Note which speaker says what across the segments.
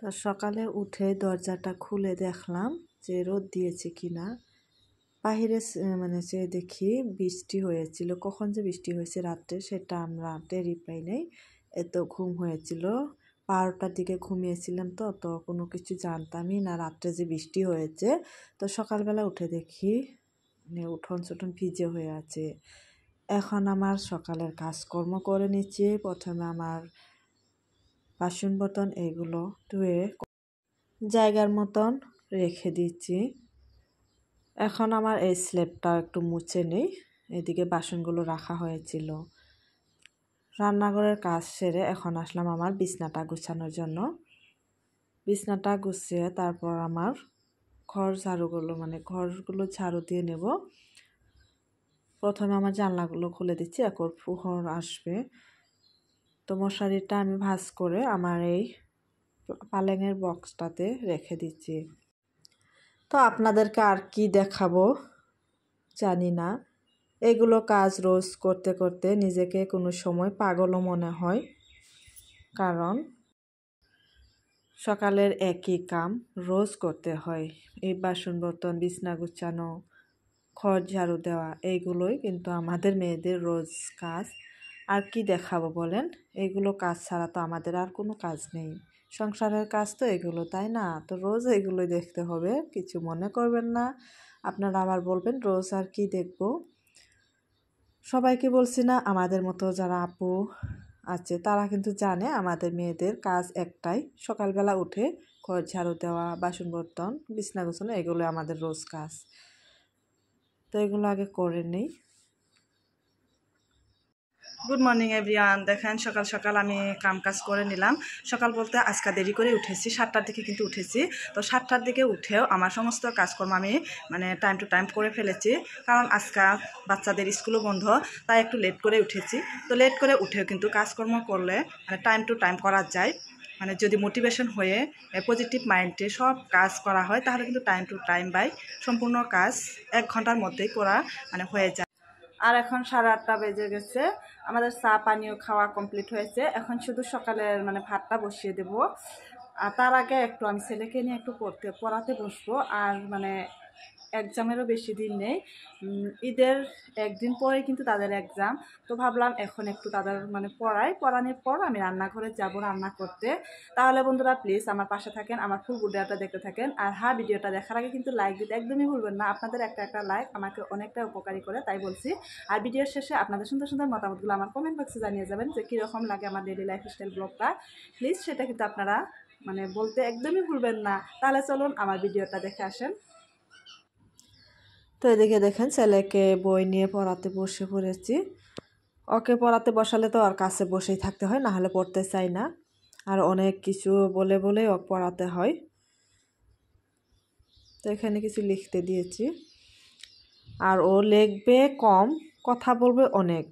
Speaker 1: তা সকালে উঠে দরজাটা খুলে দেখলাম যে রোদ দিয়েছে কি না বাহিরে মানে সে দেখি বৃষ্টি হয়েছিল কখন যে বৃষ্টি হয়েছে রাত্রে সেটা আমরা টেরই পাই নাই এত ঘুম হয়েছিল বারোটার দিকে ঘুমিয়েছিলাম তো তো কোনো কিছু জানতামই না রাত্রে যে বৃষ্টি হয়েছে তো সকালবেলা উঠে দেখি মানে উঠোন চুঠোন ভিজে হয়ে আছে এখন আমার সকালের কাজকর্ম করে নিচ্ছি প্রথমে আমার বাসন বর্তন এগুলো ধুয়ে জায়গার মতন রেখে দিচ্ছি এখন আমার এই স্ল্যাবটা একটু মুছে নেই এদিকে বাসনগুলো রাখা হয়েছিল রান্নাঘরের কাজ সেরে এখন আসলাম আমার বিছনাটা গুছানোর জন্য বিছনাটা গুছিয়ে তারপর আমার ঘর ঝাড়ুগুলো মানে ঘরগুলো ঝাড়ু দিয়ে নেব প্রথমে আমার জানলাগুলো খুলে দিচ্ছি একর ফুহর আসবে তো মশারিটা আমি ভাঁজ করে আমার এই পালেঙের বক্সটাতে রেখে দিচ্ছি তো আপনাদেরকে আর কি দেখাবো জানি না এগুলো কাজ রোজ করতে করতে নিজেকে কোনো সময় পাগলও মনে হয় কারণ সকালের একই কাম রোজ করতে হয় এই বাসন বর্তন বিছনা গুছানো খড় ঝাড়ু দেওয়া এইগুলোই কিন্তু আমাদের মেয়েদের রোজ কাজ আর কি দেখাবো বলেন এগুলো কাজ ছাড়া তো আমাদের আর কোনো কাজ নেই সংসারের কাজ তো এগুলো তাই না তো রোজ এগুলোই দেখতে হবে কিছু মনে করবেন না আপনারা আবার বলবেন রোজ আর কি দেখব সবাইকে বলছি না আমাদের মতো যারা আপু আছে তারা কিন্তু জানে আমাদের মেয়েদের কাজ একটাই সকালবেলা উঠে ঘর ঝাড়ু দেওয়া বাসন বর্তন বিছনা গোছানো এগুলো আমাদের রোজ কাজ তো এগুলো আগে করে নিই গুড মর্নিং এভরিওয়ান দেখেন সকাল সকাল আমি কাম কাজ করে নিলাম সকাল বলতে আজকে দেরি করে উঠেছি সাতটার দিকে কিন্তু উঠেছি তো সাতটার দিকে উঠেও আমার সমস্ত কাজকর্ম আমি মানে টাইম টু টাইম করে ফেলেছি কারণ আজকে বাচ্চাদের স্কুলও বন্ধ তাই একটু লেট করে উঠেছি তো লেট করে উঠেও কিন্তু কাজকর্ম করলে মানে টাইম টু টাইম করা যায় মানে যদি মোটিভেশন হয়ে পজিটিভ মাইন্ডে সব কাজ করা হয় তাহলে কিন্তু টাইম টু টাইম বাই সম্পূর্ণ কাজ এক ঘন্টার মধ্যেই করা মানে হয়ে যায় আর এখন সাড়ে আটটা বেজে গেছে আমাদের চা পানীয় খাওয়া কমপ্লিট হয়েছে এখন শুধু সকালের মানে ভাতটা বসিয়ে দেব আর তার আগে একটু আমি ছেলেকে নিয়ে একটু পড়তে পড়াতে বসবো আর মানে এক্সামেরও বেশি দিন নেই ঈদের একদিন পরে কিন্তু তাদের এক্সাম তো ভাবলাম এখন একটু তাদের মানে পড়াই পড়ানোর পর আমি রান্নাঘরে যাব রান্না করতে তাহলে বন্ধুরা প্লিজ আমার পাশে থাকেন আমার ফুল ভিডিওটা দেখতে থাকেন আর হ্যাঁ ভিডিওটা দেখার আগে কিন্তু লাইক দিতে একদমই ভুলবেন না আপনাদের একটা একটা লাইক আমাকে অনেকটা উপকারী করে তাই বলছি আর ভিডিওর শেষে আপনাদের সুন্দর সুন্দর মতামতগুলো আমার কমেন্ট বক্সে জানিয়ে যাবেন যে কীরকম লাগে আমার ডেলি লাইফস্টাইল ব্লগটা প্লিজ সেটা কিন্তু আপনারা মানে বলতে একদমই ভুলবেন না তাহলে চলুন আমার ভিডিওটা দেখে আসেন তো এদিকে দেখেন ছেলেকে বই নিয়ে পড়াতে বসে পড়েছি ওকে পড়াতে বসালে তো আর কাছে বসেই থাকতে হয় না হলে পড়তে চাই না আর অনেক কিছু বলে বলে ও পড়াতে হয় তো এখানে কিছু লিখতে দিয়েছি আর ও লিখবে কম কথা বলবে অনেক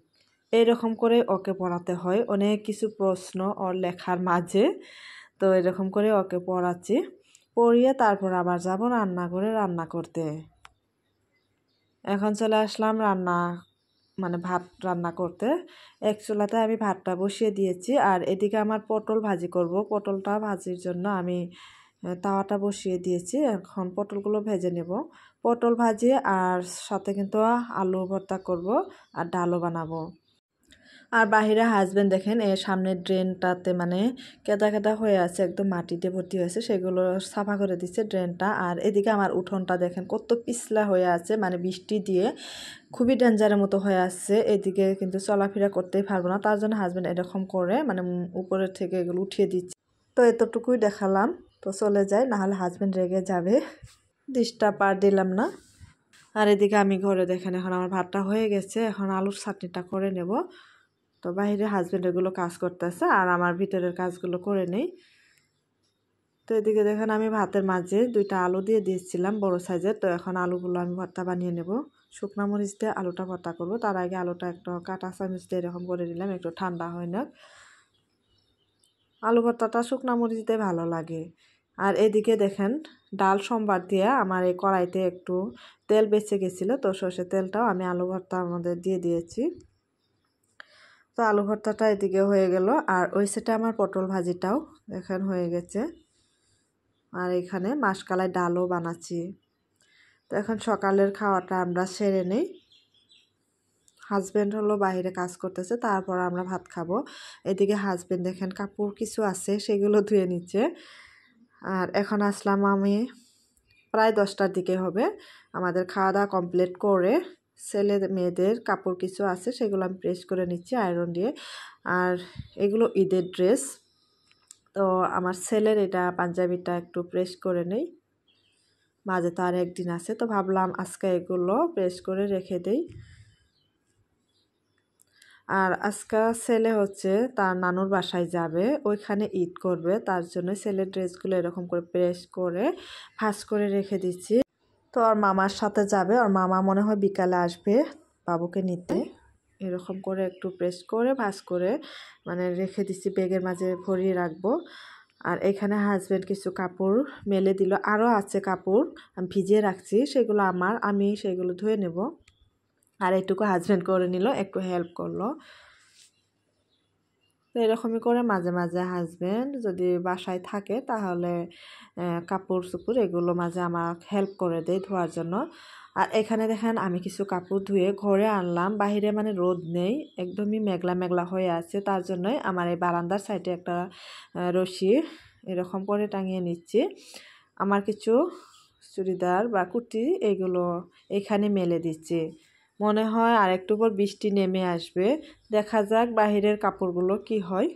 Speaker 1: এই রকম করে ওকে পড়াতে হয় অনেক কিছু প্রশ্ন ওর লেখার মাঝে তো এরকম করে ওকে পড়াচ্ছি পড়িয়ে তারপর আবার যাব রান্না করে রান্না করতে এখন চলে আসলাম রান্না মানে ভাত রান্না করতে এক চুলাতে আমি ভাতটা বসিয়ে দিয়েছি আর এদিকে আমার পটল ভাজি করব পটলটা ভাজির জন্য আমি তাওয়াটা বসিয়ে দিয়েছি এখন পটলগুলো ভেজে নেব পটল ভাজি আর সাথে কিন্তু আলু ভর্তা করব আর ডালও বানাবো আর বাহিরে হাজব্যান্ড দেখেন এর সামনের ড্রেনটাতে মানে কেদা কেদা হয়ে আছে একদম মাটিতে ভর্তি হয়েছে সেগুলো সাফা করে দিচ্ছে ড্রেনটা আর এদিকে আমার উঠোনটা দেখেন কত পিছলা হয়ে আছে মানে বৃষ্টি দিয়ে খুবই ডেঞ্জারের মতো হয়ে আসছে এদিকে কিন্তু চলাফেরা করতেই পারবো না তার জন্য হাজব্যান্ড এরকম করে মানে উপরের থেকে এগুলো উঠিয়ে দিচ্ছে তো এতটুকুই দেখালাম তো চলে যায় নাহলে হাজব্যান্ড রেগে যাবে ডিশটা পার দিলাম না আর এদিকে আমি ঘরে দেখেন এখন আমার ভাতটা হয়ে গেছে এখন আলুর চাটনিটা করে নেব তো বাহিরে হাজব্যান্ড এগুলো কাজ করতেছে আর আমার ভিতরের কাজগুলো করে নেই তো এদিকে দেখেন আমি ভাতের মাঝে দুইটা আলু দিয়ে দিয়েছিলাম বড় সাইজের তো এখন আলুগুলো আমি ভর্তা বানিয়ে নেব শুকনো মরিচ দিয়ে আলুটা ভর্তা করব তার আগে আলুটা একটু কাটা চামচ দিয়ে এরকম করে নিলাম একটু ঠান্ডা হয় না আলু ভর্তাটা শুকনো মরিচ দিয়ে ভালো লাগে আর এদিকে দেখেন ডাল সোমবার দিয়ে আমার এই কড়াইতে একটু তেল বেঁচে গেছিলো তো সর্ষে তেলটাও আমি আলু ভর্তা আমাদের দিয়ে দিয়েছি তো আলু ভর্তাটা এদিকে হয়ে গেল আর ওই সেটা আমার পটল ভাজিটাও এখানে হয়ে গেছে আর এখানে মাসকালাই ডালও বানাচ্ছি তো এখন সকালের খাওয়াটা আমরা সেরে নিই হাজব্যান্ড হলো বাইরে কাজ করতেছে তারপর আমরা ভাত খাবো এদিকে হাজব্যান্ড দেখেন কাপড় কিছু আছে সেগুলো ধুয়ে নিচ্ছে আর এখন আসলাম আমি প্রায় দশটার দিকে হবে আমাদের খাওয়া দাওয়া কমপ্লিট করে ছেলে মেয়েদের কাপড় কিছু আছে সেগুলো আমি প্রেস করে নিচ্ছি আয়রন দিয়ে আর এগুলো ঈদের ড্রেস তো আমার ছেলের এটা পাঞ্জাবিটা একটু প্রেস করে নেই মাঝে তো আর একদিন আছে তো ভাবলাম আজকে এগুলো প্রেস করে রেখে দেই আর আজকা ছেলে হচ্ছে তার নানুর বাসায় যাবে ওইখানে ঈদ করবে তার জন্য ছেলের ড্রেসগুলো এরকম করে প্রেস করে ফাঁস করে রেখে দিচ্ছি তো ওর মামার সাথে যাবে ওর মামা মনে হয় বিকালে আসবে বাবুকে নিতে এরকম করে একটু প্রেস করে ভাস করে মানে রেখে দিছি ব্যাগের মাঝে ভরিয়ে রাখবো আর এখানে হাজব্যান্ড কিছু কাপড় মেলে দিল আরও আছে কাপড় আমি ভিজিয়ে রাখছি সেগুলো আমার আমি সেগুলো ধুয়ে নেব আর এটুকু হাজব্যান্ড করে নিল একটু হেল্প করলো এরকমই করে মাঝে মাঝে হাজব্যান্ড যদি বাসায় থাকে তাহলে কাপড় সুপুর এগুলো মাঝে আমার হেল্প করে দেয় ধোয়ার জন্য আর এখানে দেখেন আমি কিছু কাপড় ধুয়ে ঘরে আনলাম বাহিরে মানে রোদ নেই একদমই মেঘলা মেঘলা হয়ে আছে তার জন্যই আমার এই বারান্দার সাইডে একটা রশি এরকম করে টাঙিয়ে নিচ্ছি আমার কিছু চুড়িদার বা কুর্তি এগুলো এখানে মেলে দিচ্ছি মনে হয় আর একটু পর বৃষ্টি নেমে আসবে দেখা যাক বাহিরের কাপড়গুলো কি হয়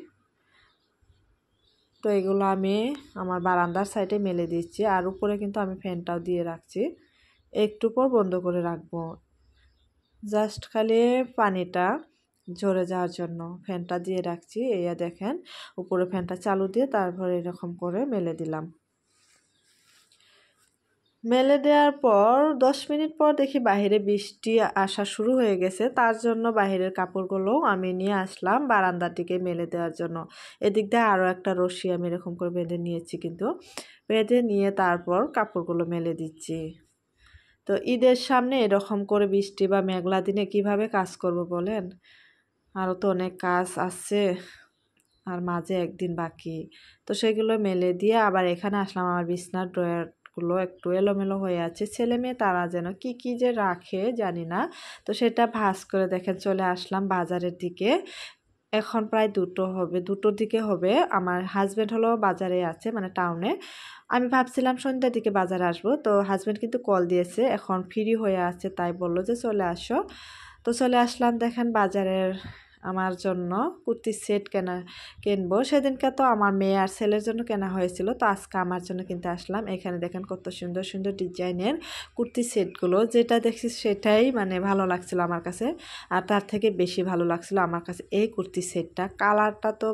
Speaker 1: তো এগুলো আমি আমার বারান্দার সাইডে মেলে দিচ্ছি আর উপরে কিন্তু আমি ফ্যানটাও দিয়ে রাখছি একটু পর বন্ধ করে রাখবো জাস্ট খালি পানিটা ঝরে যাওয়ার জন্য ফ্যানটা দিয়ে রাখছি এইয়া দেখেন উপরে ফ্যানটা চালু দিয়ে তারপরে এরকম করে মেলে দিলাম মেলে দেওয়ার পর দশ মিনিট পর দেখি বাহিরে বৃষ্টি আসা শুরু হয়ে গেছে তার জন্য বাহিরের কাপড়গুলো আমি নিয়ে আসলাম বারান্দাটিকে মেলে দেওয়ার জন্য এদিক দিয়ে আরও একটা রশি আমি এরকম করে বেঁধে নিয়েছি কিন্তু বেঁধে নিয়ে তারপর কাপড়গুলো মেলে দিচ্ছি তো ঈদের সামনে এরকম করে বৃষ্টি বা মেঘলা দিনে কিভাবে কাজ করব বলেন আরও তো অনেক কাজ আছে আর মাঝে একদিন বাকি তো সেগুলো মেলে দিয়ে আবার এখানে আসলাম আমার বিছনার ড্রয়ার গুলো একটু এলোমেলো হয়ে আছে ছেলে মেয়ে তারা যেন কি কি যে রাখে জানি না তো সেটা ভাস করে দেখেন চলে আসলাম বাজারের দিকে এখন প্রায় দুটো হবে দুটোর দিকে হবে আমার হাজব্যান্ড হলো বাজারে আছে মানে টাউনে আমি ভাবছিলাম সন্ধ্যার দিকে বাজারে আসবো তো হাজব্যান্ড কিন্তু কল দিয়েছে এখন ফ্রি হয়ে আছে তাই বললো যে চলে আসো তো চলে আসলাম দেখেন বাজারের আমার জন্য কুর্তির সেট কেনা কিনবো সেদিনকে তো আমার মেয়ে আর ছেলের জন্য কেনা হয়েছিল তো আজকে আমার জন্য কিনতে আসলাম এখানে দেখেন কত সুন্দর সুন্দর ডিজাইনের কুর্তি সেটগুলো যেটা দেখছি সেটাই মানে ভালো লাগছিল আমার কাছে আর তার থেকে বেশি ভালো লাগছিল আমার কাছে এই কুর্তি সেটটা কালারটা তো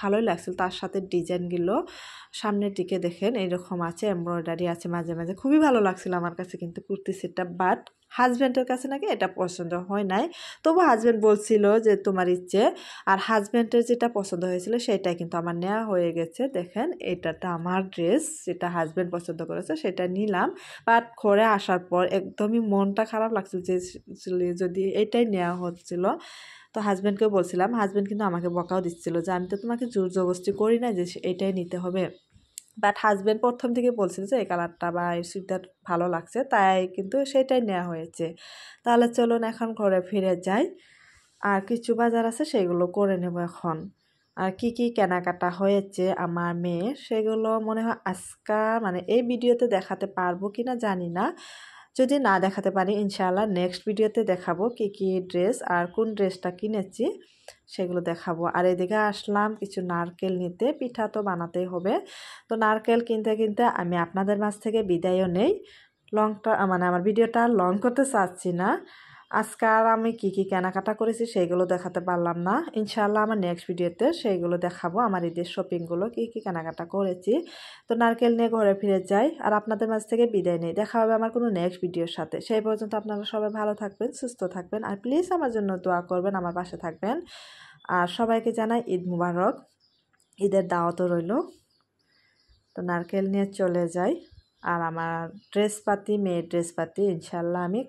Speaker 1: ভালোই লাগছিল তার সাথে ডিজাইনগুলো সামনের দিকে দেখেন এইরকম আছে এমব্রয়ডারি আছে মাঝে মাঝে খুবই ভালো লাগছিল আমার কাছে কিন্তু কুর্তি সেটটা বাট হাজব্যান্ডের কাছে নাকি এটা পছন্দ হয় নাই তবু হাজব্যান্ড বলছিল যে তোমার ইচ্ছে আর হাজব্যান্ডের যেটা পছন্দ হয়েছিল সেটা কিন্তু আমার নেওয়া হয়ে গেছে দেখেন এটাটা আমার ড্রেস যেটা হাজব্যান্ড পছন্দ করেছে সেটা নিলাম বাট ঘরে আসার পর একদমই মনটা খারাপ লাগছিল যে যদি এটাই নেওয়া হচ্ছিল তো হাজব্যান্ডকে বলছিলাম হাজব্যান্ড কিন্তু আমাকে বকাও দিচ্ছিল যে আমি তো তোমাকে জোর জবস্তি করি না যে এটাই নিতে হবে বাট হাজব্যান্ড প্রথম থেকে বলছিল যে এই কালারটা বা এই সুইটার ভালো লাগছে তাই কিন্তু সেটাই নেওয়া হয়েছে তাহলে চলুন এখন ঘরে ফিরে যাই আর কিছু বাজার আছে সেগুলো করে নেব এখন আর কি কি কেনাকাটা হয়েছে আমার মেয়ে সেগুলো মনে হয় আজকা মানে এই ভিডিওতে দেখাতে পারবো কিনা জানি না যদি না দেখাতে পারি ইনশাআল্লাহ নেক্সট ভিডিওতে দেখাবো কি কি ড্রেস আর কোন ড্রেসটা কিনেছি সেগুলো দেখাবো আর এদিকে আসলাম কিছু নারকেল নিতে পিঠা তো বানাতেই হবে তো নারকেল কিনতে কিনতে আমি আপনাদের মাছ থেকে বিদায়ও নেই লংটা মানে আমার ভিডিওটা লং করতে চাচ্ছি না আজকে আর আমি কি কি কেনাকাটা করেছি সেইগুলো দেখাতে পারলাম না ইনশাল্লাহ আমার নেক্সট ভিডিওতে সেইগুলো দেখাবো আমার ঈদের শপিংগুলো কী কী কেনাকাটা করেছি তো নারকেল নিয়ে ঘরে ফিরে যাই আর আপনাদের মাঝ থেকে বিদায় নেই দেখা হবে আমার কোনো নেক্সট ভিডিওর সাথে সেই পর্যন্ত আপনারা সবাই ভালো থাকবেন সুস্থ থাকবেন আর প্লিজ আমার জন্য দোয়া করবেন আমার পাশে থাকবেন আর সবাইকে জানাই ঈদ মুবারক ঈদের দাওয়াতও রইল তো নারকেল নিয়ে চলে যাই আর আমার ড্রেস পাতি মেয়ের ড্রেস পাতি ইনশাল্লাহ আমি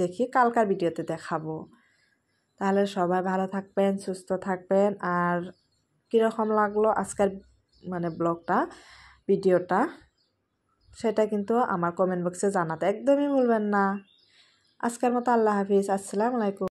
Speaker 1: দেখি কালকার ভিডিওতে দেখাবো তাহলে সবাই ভালো থাকবেন সুস্থ থাকবেন আর কীরকম লাগলো আজকের মানে ব্লগটা ভিডিওটা সেটা কিন্তু আমার কমেন্ট বক্সে জানাতে একদমই ভুলবেন না আজকের মতো আল্লাহ হাফিজ আসসালামু আলাইকুম